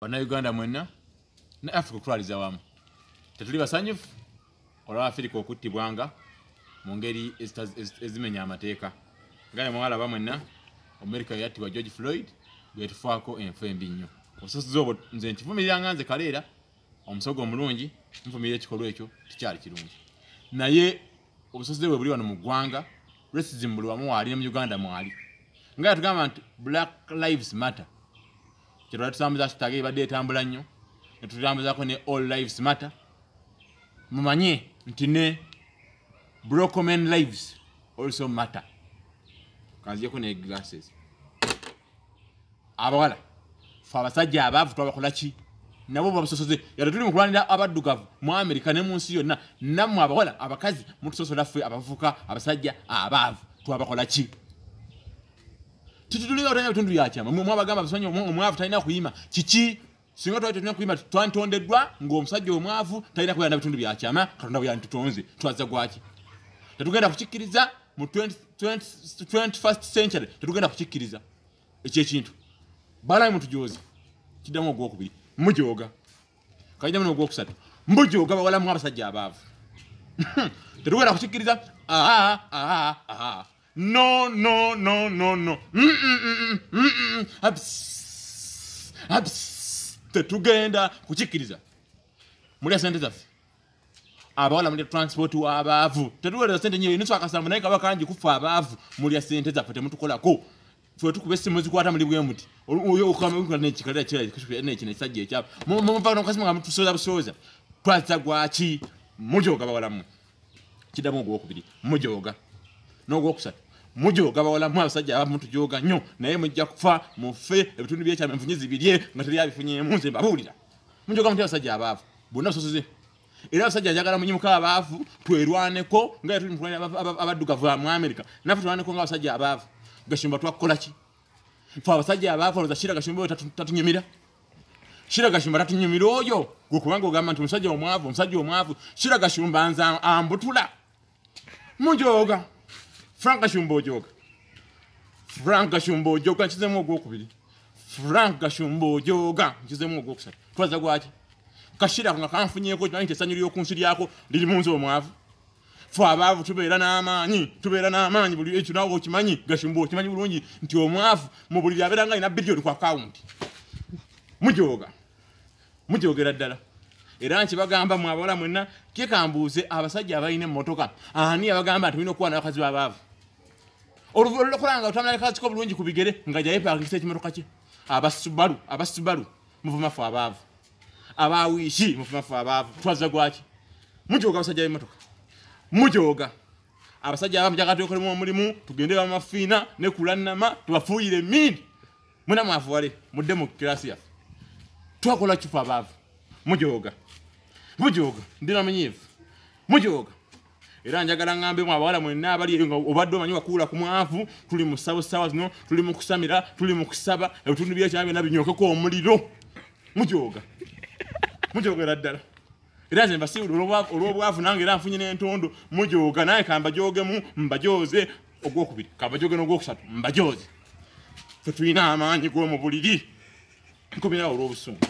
bannayuganda mwenna ne africa okutwaliza wamu tetuli basanyufu olwaafirika okuttibwanga mu ngeri ezimenya amateeka nga ne mwalaba mwenna omerica yeyattibwa george floyd bwetufaako enfu embi nnyo osasiza obwo nze nkivumiriranga nze kaleera omusogo omulungi nfumirira ekikolwa ekyo tikyali kirungi naye obusasize bwe buli wano mu ggwanga racism buli wamu waali ne mu uganda mwali nga yatugamba nti black lives matter kyetwala tutambuza hashtag ebadde etambula nnyo netutambuzako ne all lives matter mumanye nti ne brokemen lives also matter kanzieko ne glasses abawala fe abasajja abaavu twabakolaki nabo babasosoze yate tuli mukulwanira abaddugavu mu america ne mu nsi yonna nammwe abawala abakazi mutusosola ffe abavuka abasajja abaavu twabakolaki tutulira otanya bitundu byakyama mwabagamba musanya omwavu talina kuyima kiki singa twali tetulina kuyima twantondeddwa ngaomusajja omwavu talina kubeera na bitundu byakyama katonda bwe yanditutonze twaza gwaki tetugenda kukikkiriza mu 21st century tetugenda kukikkiriza ekyekintu balayi mutujoozi kiddamu ogwokubiri mujooga kaiddamu nogwokusatu mbujooga bawalamu abasajja abaavu tetugenda kukikkiriza aa aa aa No, no, no, no, no. tetugenda kukikkiriza mulya sente zaffe abawala mulya transport waabaavu tetuweereza sente nyo nusa akasanvu naye kaba kangi kufa abaavu mulya sente zaffe temutukolako fetukuba essimu zikwata muli bwemuti kkkkmusoza busooza twaza gwaki mujoga bawalamu kiddamu ogwokubiri mujoga nogwokusatu mujoga bawalamu abasajja abamu tujoga nnyo naye mujja kufa mufe ebitundu byekyama enfunyi zibirye nga teri abifunyemu nze mbabuulira mujoga mutya abasajja abaafu bonna busosoze era abasajja njagala munyimuka abaafu twerwaneko nga abaddukavu mu amerika nafe twerwaneko nga abasajja abaafu gashumba twakukola ki fe abasajja abaafu oloza shira gashumba oyo tatunyumira shira gashumba tatunyumira oyo gwekubanga ogamba nti omusajja omwavu omusajja omwavu shira gashumba nze ambutula mujoga frank kashumba ojoga frank kashumba ojoga nkizemu ogwokubiri frank kashumba ojoga nkizemu ogwokusatu kubaza gwaki kashirako nga kanfunyeko kimanyi nti esanyu lyokunsi lyako liri munzi omwavu fe abaavu tubeera n'amaanyi tubeera n'amaanyi buli ekyo nawe okimanyi gashumba okimanyi bulungi nti omwavu mu buliri abeeranga alina bilioni ku akawunti mujoga mujogera ddala era nkibagamba mwe abawala mwenna kikambuuze abasajja abalina emmotoka ani abagamba nti olina okuba n'abakazi b'abaavu oluvulo lokolanga otamalaka kiko bulungi ku bigere nga jayepakisa ekimotoka kye abasubalu abasubalu muvumafu abaavu abawiiki muvumafu abaavu twaza gwaki mujoga abasajja bemotoka mujoga abasajja abamujakatekolemu omulimu tugende bamafiina nekulanama tubafuuyire emindi munamwavuwale mudde mu kirasi yaffe twakola kifu abaavu mujoga mujoga ndinamunyiivu mujoga era njagala ngambemu abawala mwenna abali eyo nga obadde omanyi wakuula ku mwavu tuli mu sawasawa zino tuli mu kusamira tuli mu kusaba ebitundu byakyama byonna binyokeko omuliro mujoga mujogera ddala era nze mbasiwula olw'obwavu nange era nfunye n'entondo mujoga naye kambajogemu mbajoze ogwokubiri kambajoge n'ogwokusatu mbajoze fetulina amaanyi g'omubuliri nkubirawo olw'obusungu